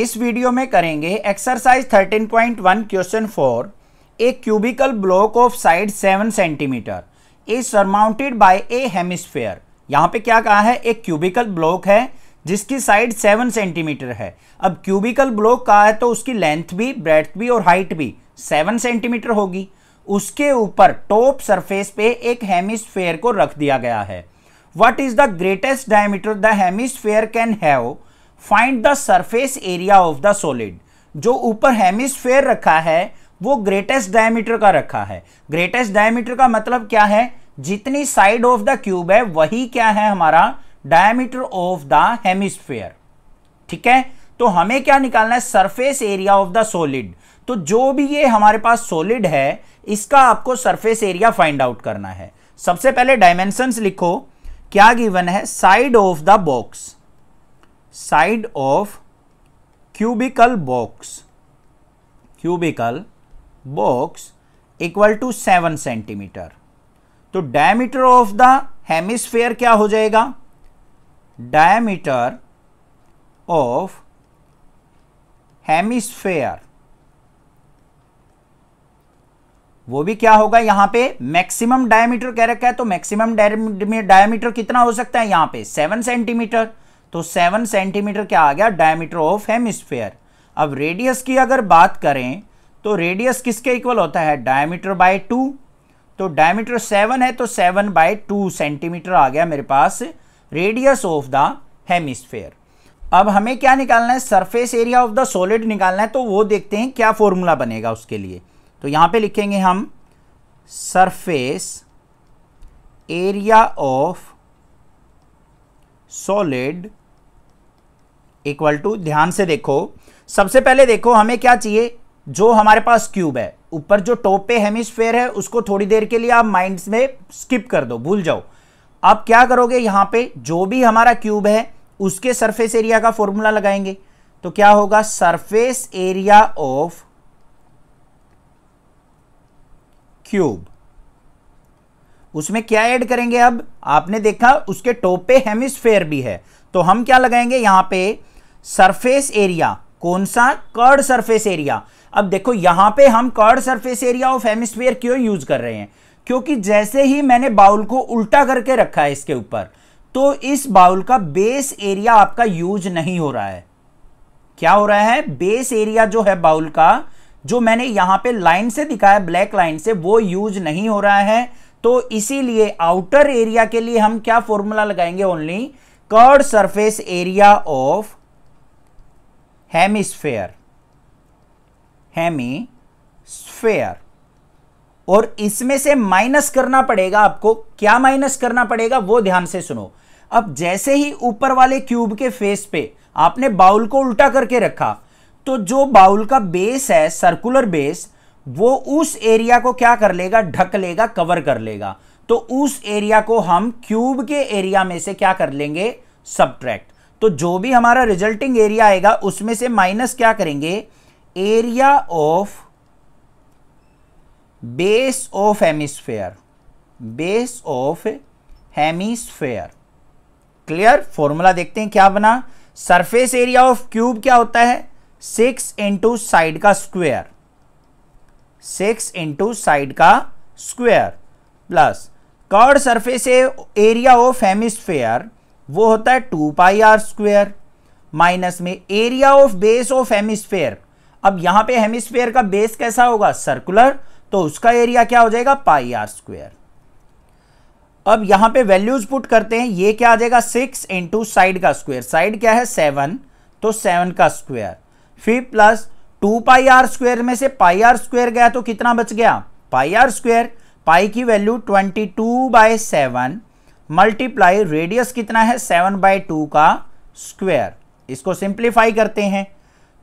इस वीडियो में करेंगे exercise 13.1 question 4 a cubical block of side 7 centimetre is surmounted by a hemisphere यहाँ पे क्या कहा है एक क्यूबिकल ब्लॉक है जिसकी साइड 7 सेंटीमीटर है अब क्यूबिकल ब्लॉक कहा है तो उसकी लेंथ भी ब्रेथ भी और हाइट भी 7 सेंटीमीटर होगी उसके ऊपर टॉप सरफेस पे एक हेमिस्फेयर को रख दिया गया है what is the greatest diameter the hemisphere can have find the surface area of the solid जो ऊपर हेमिस्फेयर रखा है वो ग्रेटेस्ट डायमीटर का रखा है ग्रेटेस्ट डायमीटर का मतलब क्या है जितनी साइड ऑफ द क्यूब है वही क्या है हमारा डायमीटर ऑफ द हेमिस्फेयर ठीक है तो हमें क्या निकालना है surface area of the solid तो जो भी ये हमारे पास सॉलिड है इसका आपको सरफेस एरिया फाइंड आउट करना है सबसे पहले डायमेंशंस लिखो क्या गिवन है side of the box side of cubical box cubical box equal to seven centimetre तो डायमीटर ऑफ द हेमिस्फेयर क्या हो जाएगा डायमीटर ऑफ हेमिस्फेयर वो भी क्या होगा यहां पे मैक्सिमम डायमीटर कह रखा है तो मैक्सिमम डायमीटर कितना हो सकता है यहां पे सेवन सेंटीमीटर तो सेवन सेंटीमीटर क्या आ गया डायमीटर ऑफ हेमिस्फेयर अब रेडियस की अगर बात करें तो रेडियस किसके इक्वल होता है डायमीटर बाय टू तो डायमीटर सेवन है तो सेवन बाय टू सेंटीमीटर आ गया मेरे पास रेडियस ऑफ द हेमिस्फेयर अब हमें क्या निकालना है surface area of the solid निकालना है तो वो देखते हैं क्या फॉर्मूला बनेगा उसके लिए तो यहां पे लिखेंगे हम surface area of solid equal to ध्यान से देखो सबसे पहले देखो हमें क्या चाहिए जो हमारे पास क्यूब है ऊपर जो टॉप पे हेमिस्फेयर है उसको थोड़ी देर के लिए आप माइंड में स्किप कर दो भूल जाओ आप क्या करोगे यहां पे जो भी हमारा क्यूब है उसके सरफेस एरिया का फॉर्मूला लगाएंगे तो क्या होगा सरफेस एरिया ऑफ क्यूब उसमें क्या ऐड करेंगे अब आपने देखा उसके टॉप पे हेमिस्फेयर भी है तो हम क्या लगाएंगे यहां पर सरफेस एरिया कौन सा कर्ड सरफेस एरिया अब देखो यहां पे हम curved surface area of hemisphere क्यों यूज कर रहे हैं क्योंकि जैसे ही मैंने बाउल को उल्टा करके रखा है इसके ऊपर तो इस बाउल का बेस एरिया आपका यूज नहीं हो रहा है क्या हो रहा है बेस एरिया जो है बाउल का जो मैंने यहां पे लाइन से दिखाया ब्लैक लाइन से वो यूज नहीं हो रहा है तो इसीलिए आउटर एरिया के लिए हम क्या फॉर्मूला लगाएंगे only curved surface area of hemisphere hemisphere और इसमें से माइनस करना पड़ेगा आपको क्या माइनस करना पड़ेगा वो ध्यान से सुनो अब जैसे ही ऊपर वाले क्यूब के फेस पे आपने बाउल को उल्टा करके रखा तो जो बाउल का बेस है सर्कुलर बेस वो उस एरिया को क्या कर लेगा ढक लेगा कवर कर लेगा तो उस एरिया को हम क्यूब के एरिया में से क्या कर लेंगे सब्ट्रैक्ट तो जो भी हमारा रिजल्टिंग एरिया आएगा उसमें से माइनस क्या करेंगे area of base of hemisphere base of hemisphere clear formula देखते हैं क्या बना सरफेस एरिया ऑफ क्यूब क्या होता है सिक्स इंटू साइड का स्क्वेयर सिक्स इंटू साइड का square plus curved surface area of hemisphere वो होता है two pi r square minus में area of base of hemisphere अब यहां पे हेमिस्फेयर का बेस कैसा होगा सर्कुलर तो उसका एरिया क्या हो जाएगा पाई आर स्क्वेयर अब यहां पे वैल्यूज पुट करते हैं ये क्या आ जाएगा सिक्स इंटू साइड का स्क्वेयर साइड क्या है सेवन तो सेवन का स्क्वेयर फिर plus two pi r square में से पाई आर स्क्वेयर गया तो कितना बच गया पाई आर स्क्वेयर पाई की value twenty two by seven multiply radius कितना है सेवन बाई टू का स्क्वेयर इसको सिंप्लीफाई करते हैं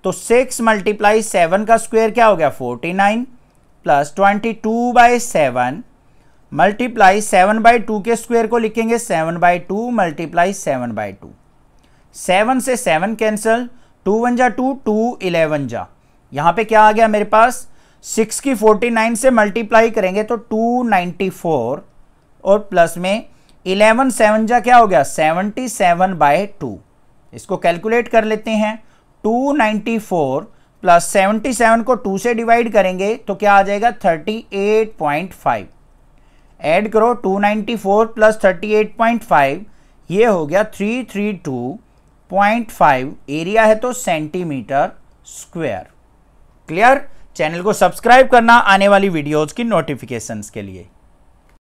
तो सिक्स मल्टीप्लाई सेवन का स्क्वेयर क्या हो गया forty nine plus twenty two by seven multiply seven by two के स्क्वेयर को लिखेंगे seven by two multiply seven by two seven से सेवन कैंसल टू वन जा टू टू इलेवन जा यहाँ पे क्या आ गया मेरे पास सिक्स की फोर्टी नाइन से मल्टीप्लाई करेंगे तो टू नाइन्टी फोर और प्लस में इलेवन सेवन जा क्या हो गया सेवनटी सेवन बाय टू इसको कैलकुलेट कर लेते हैं two ninety four plus seventy seven को टू से डिवाइड करेंगे तो क्या आ जाएगा thirty eight point five add करो two ninety four plus thirty eight point five ये हो गया three three two point five area है तो सेंटीमीटर स्क्वेयर क्लियर चैनल को सब्सक्राइब करना आने वाली वीडियोज़ की नोटिफिकेशन के लिए